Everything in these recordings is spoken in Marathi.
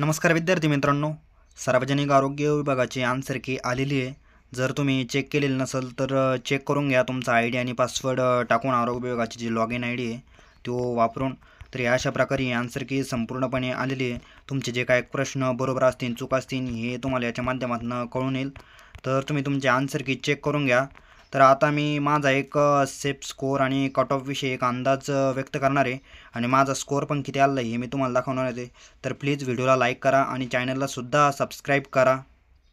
नमस्कार विद्यार्थी मित्रांनो सार्वजनिक आरोग्य विभागाची की आलेली आहे जर तुम्ही चेक केलेलं नसेल तर चेक करून घ्या तुमचा आय डी आणि पासवर्ड टाकून आरोग्य विभागाची जी लॉग इन आय डी आहे तो वापरून तर अशा प्रकारे ही की संपूर्णपणे आलेली आहे तुमचे जे काय प्रश्न बरोबर असतील चूक असतील हे तुम्हाला याच्या माध्यमातून कळून येईल तर तुम्ही तुमची की चेक करून घ्या तर आता मी माझा एक सेफ स्कोअर आणि कट ऑफविषयी एक अंदाज व्यक्त करणार आहे आणि माझा स्कोअर पण किती आला आहे हे मी तुम्हाला दाखवणार आहे तर प्लीज व्हिडिओला लाईक करा आणि चॅनललासुद्धा सबस्क्राईब करा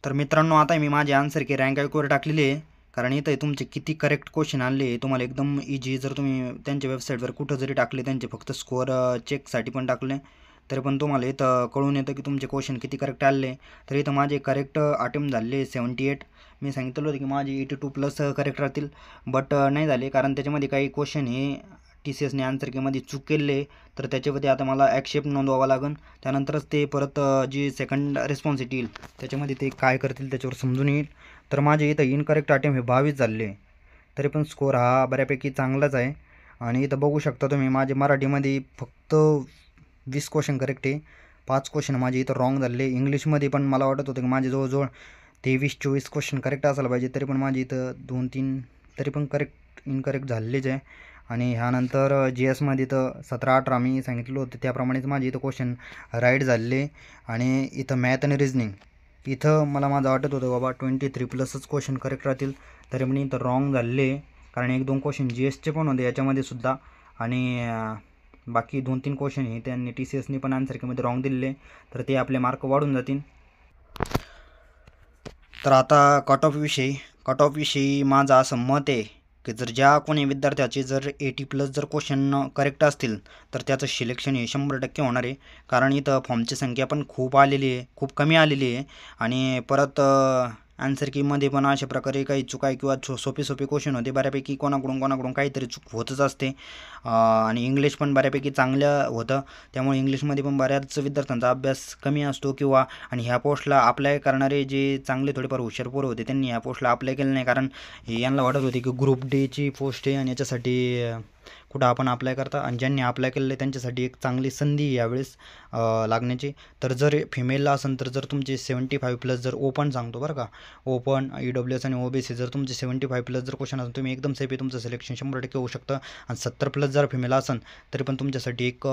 तर मित्रांनो आता मी माझे आन्सर की रँक ऐकवर टाकलेली आहे कारण इथं तुमचे किती करेक्ट क्वेश्चन आणले तुम्हाला एकदम इजी जर तुम्ही त्यांच्या वेबसाईटवर कुठं जरी टाकले त्यांचे फक्त स्कोअर चेकसाठी पण टाकले तरी पण तुम्हाला इथं कळून येतं की तुमचे क्वेश्चन किती करेक्ट आले तर इथं माझे करेक्ट अटेम्प्ट झाले सेवन्टी एट मी सांगितलं होतं की माझे एटी टू प्लस करेक्ट राहतील बट नाही झाले कारण त्याच्यामध्ये काही क्वेश्चन हे टी सी एसने आन्सर केमध्ये चूक केले तर त्याच्यावरती आता मला ॲक्सेप्ट नोंदवावा लागेल त्यानंतरच ते परत जी सेकंड रिस्पॉन्सिटी येईल त्याच्यामध्ये ते काय करतील त्याच्यावर समजून येईल तर माझे इथं इनकरेक्ट अटेम्प्ट हे बावीस झाले तरी पण स्कोअर हा बऱ्यापैकी चांगलाच आहे आणि इथं बघू शकता तुम्ही माझे मराठीमध्ये फक्त वीस क्वेश्चन करेक्ट आहे पाच क्वेश्चन माझे इथं रॉंग झाले इंग्लिशमध्ये पण मला वाटत होतं की माझे जवळजवळ तेवीस चोवीस क्वेश्चन करेक्ट असायला पाहिजे तरी पण माझे इथं दोन तीन तरी पण करेक्ट इनकरेक्ट झालेलेच आहे आणि ह्यानंतर जी एसमध्ये इथं सतरा अठरा मी सांगितलं होतं त्याप्रमाणेच माझे इथं क्वेश्चन राईट झाले आणि इथं मॅथ आणि रिजनिंग इथं मला माझं वाटत होतं बाबा ट्वेंटी थ्री प्लसच क्वेश्चन करेक्ट राहतील तरी पण इथं रॉंग झाले कारण एक दोन क्वेश्चन जी एसचे पण होते याच्यामध्ये सुद्धा आणि बाकी दोन तीन क्वेश्चन हे त्यांनी टी सी एसनी पण आन्सर केमध्ये रॉंग दिलेले तर ते आपले मार्क वाढून जातील तर आता कट ऑफविषयी कट ऑफविषयी माझं असं मत आहे की जर ज्या कोणी विद्यार्थ्याचे जर एटी प्लस जर क्वेश्चन करेक्ट असतील तर त्याचं सिलेक्शन हे शंभर टक्के होणार आहे कारण इथं फॉर्मची संख्या पण खूप आलेली आहे खूप कमी आलेली आहे आणि परत आन्सर कीमध्ये पण अशा प्रकारे काही चुका आहे किंवा सोपे सोपे क्वेश्चन होते बऱ्यापैकी कोणाकडून कोणाकडून काहीतरी चूक होतच असते आणि इंग्लिश पण बऱ्यापैकी चांगलं होतं त्यामुळे इंग्लिशमध्ये पण बऱ्याच विद्यार्थ्यांचा अभ्यास कमी असतो किंवा आणि ह्या पोस्टला अप्लाय करणारे जे चांगले थोडेफार हुशारपूर होते त्यांनी ह्या पोस्टला अप्लाय केलं नाही कारण यांना वाटत होते की ग्रुप डेची पोस्ट आहे आणि याच्यासाठी कुठं आपण अप्लाय करता आणि ज्यांनी अप्लाय केलेलं त्यांच्यासाठी एक चांगली संधी यावेळेस लागण्याची तर जर फिमेलला असेल तर जर तुमचे सेवन्टी फाईव्ह प्लस जर ओपन सांगतो बरं का ओपन ई डब्ल्यू एस आणि ओ बी सी जर तुमचे सेवन्टी फाय प्लस जर क्वेश्चन असेल तुम्ही एकदम सेफी तुमचं सिलेक्शन शंभर टक्के होऊ शकतं आणि सत्तर प्लस जर फिमेल असेल तरी पण तुमच्यासाठी एक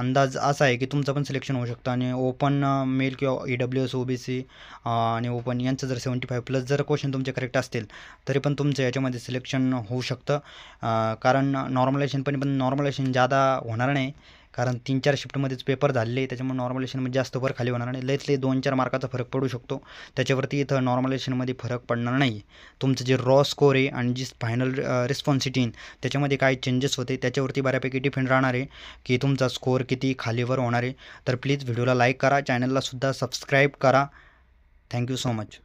अंदाज असा आहे की तुमचं पण सिलेक्शन होऊ शकतं आणि ओपन मेल किंवा E W S O B C आणि ओपन यांचं जर सेवन्टी फाय प्लस जर क्वेश्चन तुमचे करेक्ट असतील तरी पण तुमचं याच्यामध्ये सिलेक्शन होऊ शकतं कारण नॉर्मलायझेशन पण पण नॉर्मलायझेशन जादा होणार नाही कारण तीन चार शिफ्टमध्येच पेपर झालेले त्याच्यामुळे नॉर्मलेशनमध्ये जास्त वर खाली होणार नाही लईतले दोन चार मार्काचा फरक पडू शकतो त्याच्यावरती इथं नॉर्मलेशनमध्ये फरक पडणार नाही तुमचं जे रॉ स्कोर आहे आणि जी फायनल रिस्पॉन्सिटीन त्याच्यामध्ये काय चेंजेस होते त्याच्यावरती बऱ्यापैकी डिफेंड राहणार आहे की तुमचा स्कोअर किती खालीवर होणार आहे तर प्लीज व्हिडिओला लाईक करा चॅनलला सुद्धा सबस्क्राईब करा थँक्यू सो मच